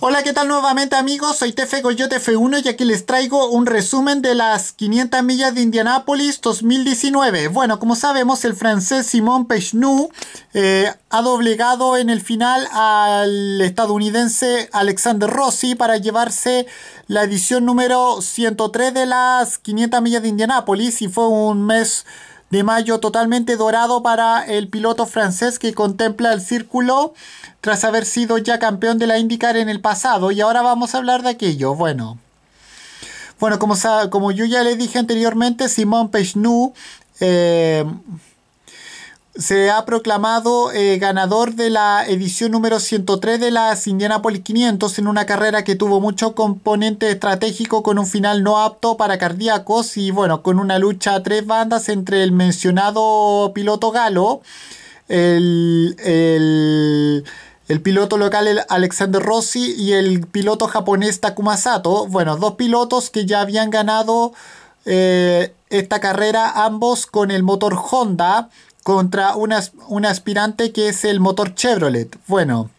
Hola, ¿qué tal nuevamente amigos? Soy Tefe goyotefe 1 y aquí les traigo un resumen de las 500 millas de Indianápolis 2019. Bueno, como sabemos, el francés Simon Pechnou eh, ha doblegado en el final al estadounidense Alexander Rossi para llevarse la edición número 103 de las 500 millas de Indianápolis y fue un mes de mayo totalmente dorado para el piloto francés que contempla el círculo tras haber sido ya campeón de la IndyCar en el pasado y ahora vamos a hablar de aquello. Bueno, bueno como, como yo ya le dije anteriormente, Simon Pechnou eh, se ha proclamado eh, ganador de la edición número 103 de las Indianapolis 500 en una carrera que tuvo mucho componente estratégico con un final no apto para cardíacos y bueno, con una lucha a tres bandas entre el mencionado piloto galo, el, el, piloto local Alexander Rossi y el piloto japonés Takuma Sato. Bueno, dos pilotos que ya habían ganado eh, esta carrera ambos con el motor Honda contra un aspirante que es el motor Chevrolet. Bueno,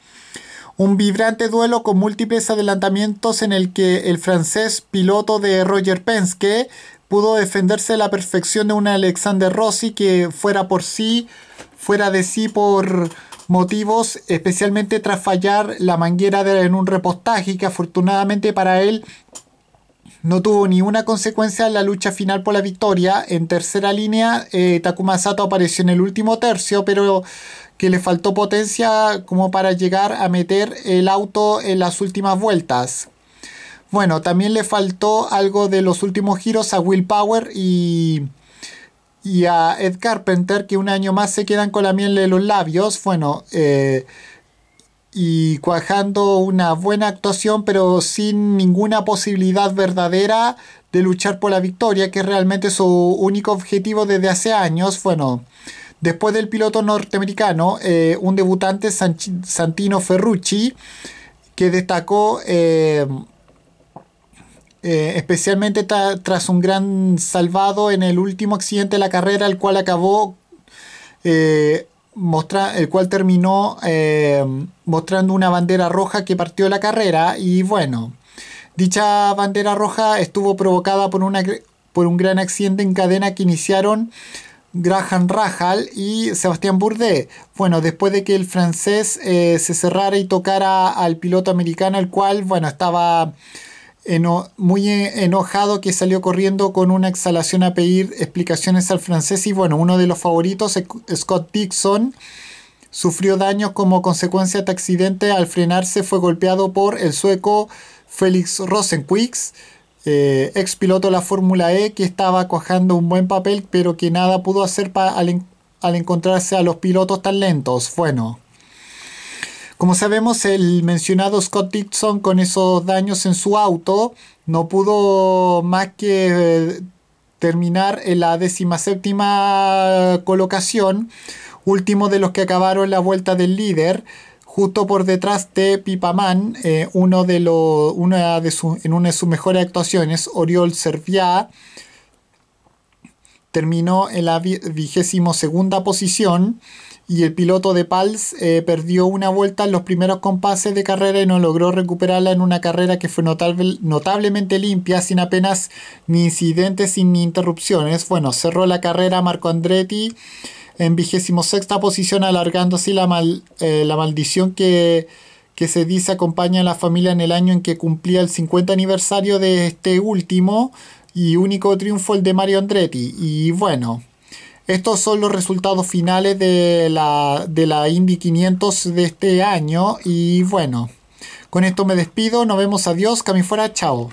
un vibrante duelo con múltiples adelantamientos en el que el francés piloto de Roger Penske pudo defenderse a la perfección de un Alexander Rossi que fuera por sí, fuera de sí por motivos, especialmente tras fallar la manguera en un repostaje que afortunadamente para él no tuvo ni una consecuencia en la lucha final por la victoria. En tercera línea, eh, Takuma Sato apareció en el último tercio, pero que le faltó potencia como para llegar a meter el auto en las últimas vueltas. Bueno, también le faltó algo de los últimos giros a Will Power y, y a Ed Carpenter, que un año más se quedan con la miel de los labios. Bueno, eh, y cuajando una buena actuación, pero sin ninguna posibilidad verdadera de luchar por la victoria, que es realmente su único objetivo desde hace años. Bueno, después del piloto norteamericano, eh, un debutante, Santino Ferrucci, que destacó eh, eh, especialmente tras un gran salvado en el último accidente de la carrera, el cual acabó el cual terminó eh, mostrando una bandera roja que partió la carrera y bueno, dicha bandera roja estuvo provocada por, una, por un gran accidente en cadena que iniciaron Graham Rahal y Sebastián Bourdet. Bueno, después de que el francés eh, se cerrara y tocara al piloto americano, el cual, bueno, estaba muy eh, enojado que salió corriendo con una exhalación a pedir explicaciones al francés y bueno, uno de los favoritos, Scott Dixon, sufrió daños como consecuencia de accidente. Al frenarse fue golpeado por el sueco Félix Rosenquist, eh, ex piloto de la Fórmula E, que estaba cojando un buen papel, pero que nada pudo hacer al, al, encontrarse a los pilotos tan lentos. Bueno. Como sabemos, el mencionado Scott Dixon con esos daños en su auto no pudo más que eh, terminar en la décima séptima colocación, último de los que acabaron la vuelta del líder, justo por detrás de Pipaman, eh, una de en una de sus mejores actuaciones, Oriol Serviá, terminó en la vigésimo segunda posición y el piloto de Pals eh, perdió una vuelta en los primeros compases de carrera y no logró recuperarla en una carrera que fue notablemente limpia, sin apenas ni incidentes ni interrupciones. Bueno, cerró la carrera Marco Andretti en 26 sexta posición, alargando así la, eh, la maldición que, que se dice acompaña a la familia en el año en que cumplía el 50 aniversario de este último y único triunfo el de Mario Andretti. Y bueno, estos son los resultados finales de la, de la Indy 500 de este año y bueno, con esto me despido, nos vemos, adiós, Cami fuera, chao.